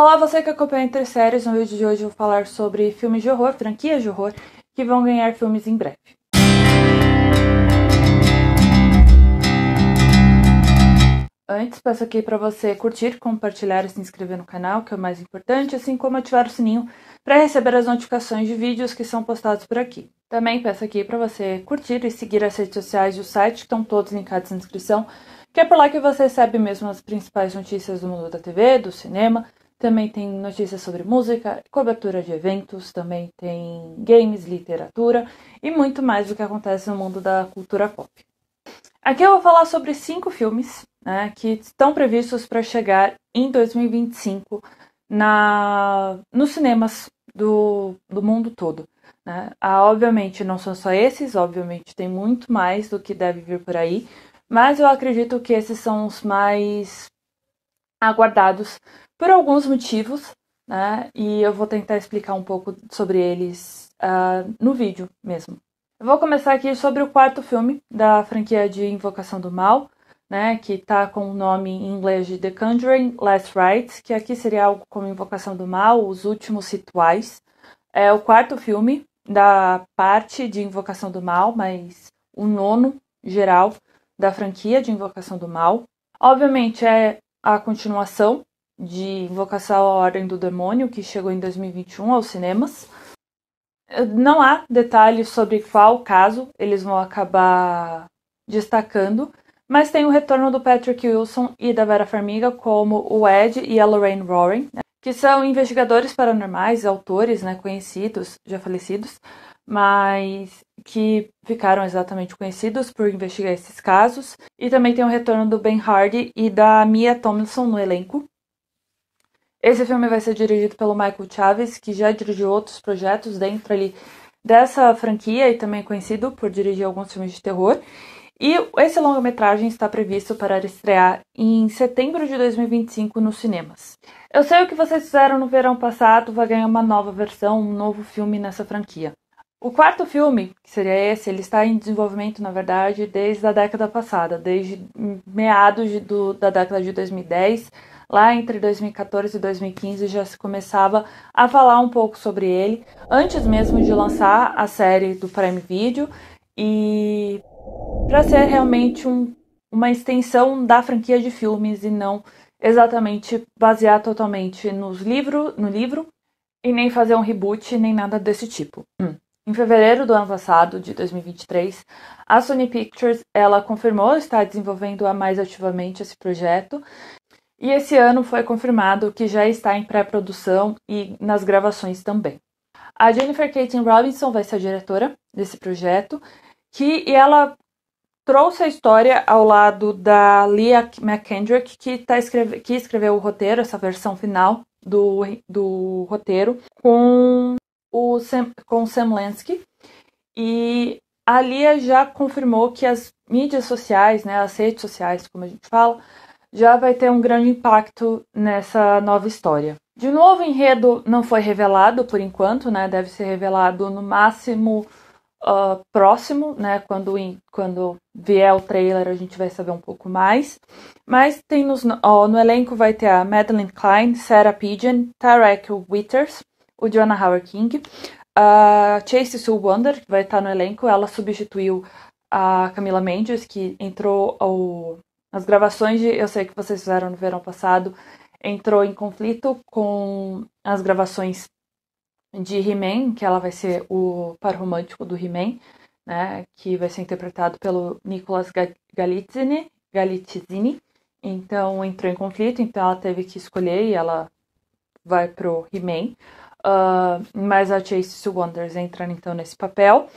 Olá, você que acompanha Entre Séries. No vídeo de hoje eu vou falar sobre filmes de horror, franquias de horror, que vão ganhar filmes em breve. Antes, peço aqui para você curtir, compartilhar e se inscrever no canal, que é o mais importante, assim como ativar o sininho para receber as notificações de vídeos que são postados por aqui. Também peço aqui para você curtir e seguir as redes sociais e o site, que estão todos linkados na descrição, que é por lá que você recebe mesmo as principais notícias do mundo da TV, do cinema, também tem notícias sobre música, cobertura de eventos, também tem games, literatura e muito mais do que acontece no mundo da cultura pop. Aqui eu vou falar sobre cinco filmes né, que estão previstos para chegar em 2025 na, nos cinemas do, do mundo todo. Né? Ah, obviamente não são só esses, obviamente tem muito mais do que deve vir por aí, mas eu acredito que esses são os mais aguardados por alguns motivos, né? E eu vou tentar explicar um pouco sobre eles uh, no vídeo mesmo. Eu vou começar aqui sobre o quarto filme da franquia de Invocação do Mal, né? Que está com o nome em inglês de The Conjuring Last Rites, que aqui seria algo como Invocação do Mal, Os Últimos Rituais. É o quarto filme da parte de Invocação do Mal, mas o nono geral da franquia de Invocação do Mal. Obviamente é a continuação de Invocação à Ordem do Demônio, que chegou em 2021 aos cinemas. Eh, não há detalhes sobre qual caso eles vão acabar destacando, mas tem o retorno do Patrick Wilson e da Vera Farmiga como o Ed e a Lorraine Warren, né, que são investigadores paranormais, autores né, conhecidos, já falecidos, mas que ficaram exatamente conhecidos por investigar esses casos. E também tem o retorno do Ben Hardy e da Mia Tomlinson no elenco. Esse filme vai ser dirigido pelo Michael Chaves, que já dirigiu outros projetos dentro ali dessa franquia e também é conhecido por dirigir alguns filmes de terror. E esse longa-metragem está previsto para estrear em setembro de 2025 nos cinemas. Eu sei o que vocês fizeram no verão passado, vai ganhar uma nova versão, um novo filme nessa franquia. O quarto filme, que seria esse, ele está em desenvolvimento, na verdade, desde a década passada, desde meados de, do, da década de 2010. Lá entre 2014 e 2015 já se começava a falar um pouco sobre ele, antes mesmo de lançar a série do Prime Video, e para ser realmente um, uma extensão da franquia de filmes e não exatamente basear totalmente nos livro, no livro e nem fazer um reboot nem nada desse tipo. Hum. Em fevereiro do ano passado, de 2023, a Sony Pictures ela confirmou estar desenvolvendo a mais ativamente esse projeto. E esse ano foi confirmado que já está em pré-produção e nas gravações também. A Jennifer Caitlin Robinson vai ser a diretora desse projeto, que e ela trouxe a história ao lado da Leah McKendrick, que, tá escreve, que escreveu o roteiro, essa versão final do, do roteiro, com o Sam, com o Sam Lansky e a Lia já confirmou que as mídias sociais, né, as redes sociais, como a gente fala, já vai ter um grande impacto nessa nova história. De novo, o enredo não foi revelado por enquanto, né? Deve ser revelado no máximo uh, próximo, né? Quando, quando vier o trailer a gente vai saber um pouco mais. Mas tem nos, ó, no elenco vai ter a Madeline Klein, Sarah Pigeon, Tarek Witters, o Joanna Howard King. A ah, Chase Sue Wonder, que vai estar no elenco, ela substituiu a Camila Mendes, que entrou ao, nas gravações de Eu Sei Que Vocês Fizeram no verão passado, entrou em conflito com as gravações de He-Man, que ela vai ser o par romântico do He-Man, né, que vai ser interpretado pelo Nicolas Galitzini, Galitzini. Então entrou em conflito, então ela teve que escolher e ela vai pro He-Man. Uh, mas a Chase Wonders entra então nesse papel.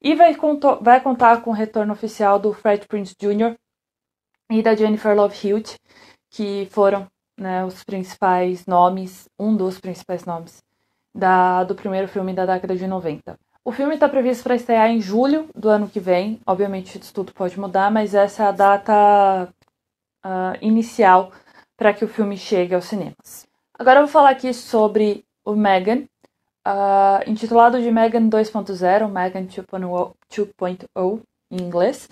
E vai, conto vai contar com o retorno oficial do Fred Prince Jr. e da Jennifer Love Hewitt, que foram né, os principais nomes, um dos principais nomes da, do primeiro filme da década de 90. O filme está previsto para estrear em julho do ano que vem. Obviamente, isso tudo pode mudar, mas essa é a data uh, inicial para que o filme chegue aos cinemas. Agora eu vou falar aqui sobre o Megan, uh, intitulado de Megan 2.0, Megan 2.0 em inglês.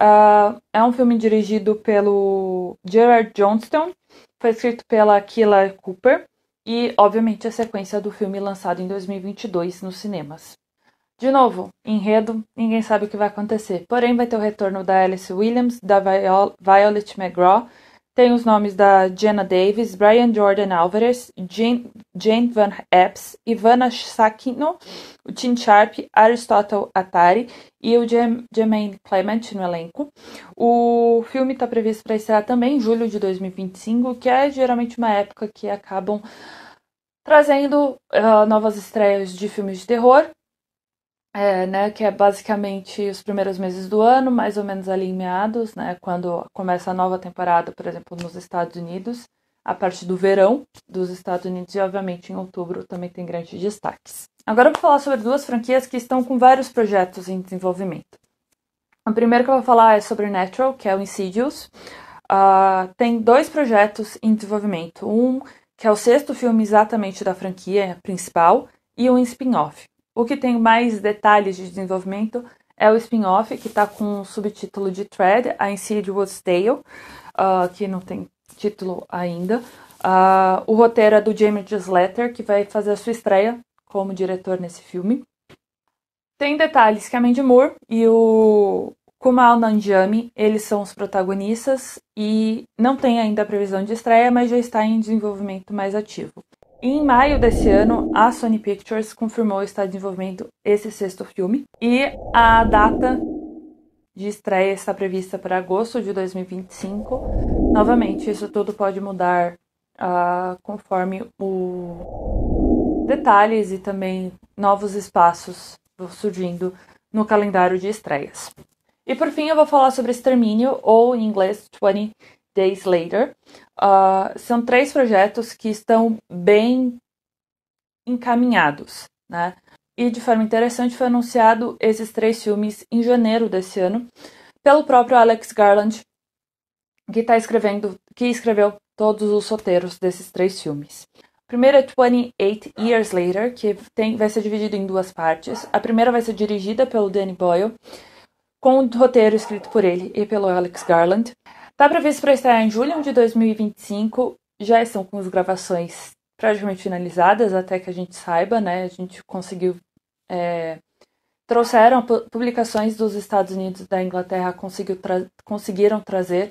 Uh, é um filme dirigido pelo Gerard Johnston, foi escrito pela Kila Cooper e, obviamente, a sequência do filme lançado em 2022 nos cinemas. De novo, enredo, ninguém sabe o que vai acontecer, porém vai ter o retorno da Alice Williams, da Violet McGraw tem os nomes da Jenna Davis, Brian Jordan Alvarez, Jane, Jane Van Epps, Ivana Sakino, o Tim Sharp, Aristotle Atari e o Jermaine Clement no elenco. O filme está previsto para estrear também em julho de 2025, que é geralmente uma época que acabam trazendo uh, novas estreias de filmes de terror é, né, que é basicamente os primeiros meses do ano, mais ou menos ali em meados, né, quando começa a nova temporada, por exemplo, nos Estados Unidos, a parte do verão dos Estados Unidos e, obviamente, em outubro também tem grandes destaques. Agora eu vou falar sobre duas franquias que estão com vários projetos em desenvolvimento. O primeiro que eu vou falar é sobre Natural, que é o Insidious. Uh, tem dois projetos em desenvolvimento. Um que é o sexto filme exatamente da franquia principal e um spin-off. O que tem mais detalhes de desenvolvimento é o spin-off, que está com o subtítulo de Thread, a Insidious Tale, uh, que não tem título ainda. Uh, o roteiro é do Jamie Slater, que vai fazer a sua estreia como diretor nesse filme. Tem detalhes que a Mandy Moore e o Kumail Nanjiani, eles são os protagonistas e não tem ainda a previsão de estreia, mas já está em desenvolvimento mais ativo. Em maio desse ano, a Sony Pictures confirmou estar de desenvolvendo esse sexto filme e a data de estreia está prevista para agosto de 2025. Novamente, isso tudo pode mudar uh, conforme os detalhes e também novos espaços surgindo no calendário de estreias. E por fim, eu vou falar sobre Extermínio, ou em inglês, 20 Days Later, Uh, são três projetos que estão bem encaminhados, né? E de forma interessante foi anunciado esses três filmes em janeiro desse ano pelo próprio Alex Garland, que está escrevendo, que escreveu todos os roteiros desses três filmes. O primeiro é 28 Years Later, que tem, vai ser dividido em duas partes. A primeira vai ser dirigida pelo Danny Boyle, com o um roteiro escrito por ele e pelo Alex Garland. Tá previsto para estrear em julho de 2025. Já estão com as gravações praticamente finalizadas, até que a gente saiba, né? A gente conseguiu. É... Trouxeram publicações dos Estados Unidos e da Inglaterra, tra... conseguiram trazer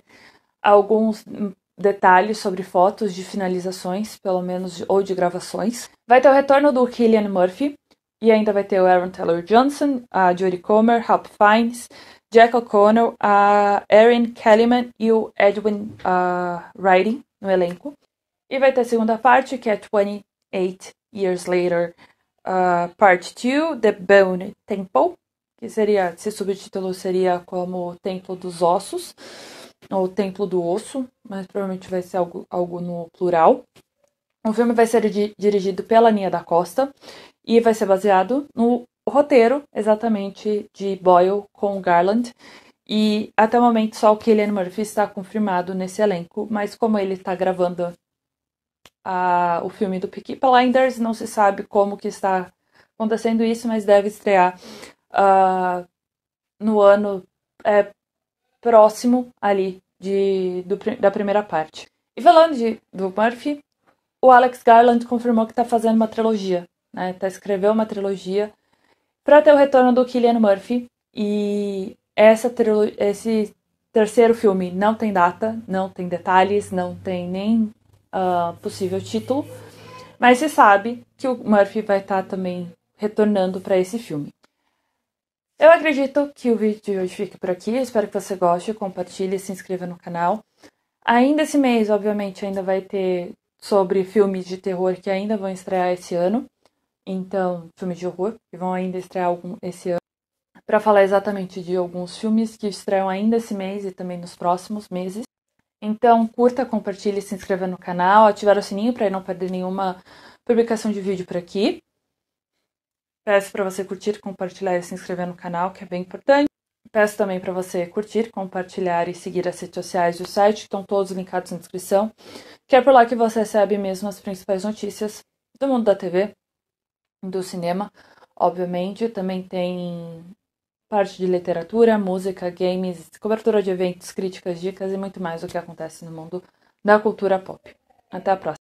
alguns hum, detalhes sobre fotos de finalizações, pelo menos, ou de gravações. Vai ter o retorno do Killian Murphy, e ainda vai ter o Aaron Taylor Johnson, a Jodie Comer, Hop Fiennes, Jack O'Connell, a Erin Kellyman e o Edwin uh, Riding no elenco. E vai ter a segunda parte, que é 28 Years Later, uh, Part 2, The Bone Temple, que seria, se subtítulo seria como Templo dos Ossos, ou Templo do Osso, mas provavelmente vai ser algo, algo no plural. O filme vai ser di dirigido pela Nia da Costa e vai ser baseado no o roteiro exatamente de Boyle com Garland. E até o momento só o Killian Murphy está confirmado nesse elenco, mas como ele está gravando a, o filme do Peaky Blinders, não se sabe como que está acontecendo isso, mas deve estrear uh, no ano é, próximo ali de, do, da primeira parte. E falando de, do Murphy, o Alex Garland confirmou que está fazendo uma trilogia, né? Tá escreveu uma trilogia para ter o retorno do Killian Murphy. E essa esse terceiro filme não tem data, não tem detalhes, não tem nem uh, possível título, mas se sabe que o Murphy vai estar tá também retornando para esse filme. Eu acredito que o vídeo de hoje fique por aqui. espero que você goste, compartilhe, se inscreva no canal. Ainda esse mês, obviamente, ainda vai ter sobre filmes de terror que ainda vão estrear esse ano então, filmes de horror, que vão ainda estrear algum esse ano, para falar exatamente de alguns filmes que estreiam ainda esse mês e também nos próximos meses. Então, curta, compartilhe, se inscreva no canal, ativar o sininho para não perder nenhuma publicação de vídeo por aqui. Peço para você curtir, compartilhar e se inscrever no canal, que é bem importante. Peço também para você curtir, compartilhar e seguir as redes sociais do site, que estão todos linkados na descrição, que é por lá que você recebe mesmo as principais notícias do mundo da TV, do cinema, obviamente. Também tem parte de literatura, música, games, cobertura de eventos, críticas, dicas e muito mais do que acontece no mundo da cultura pop. Até a próxima!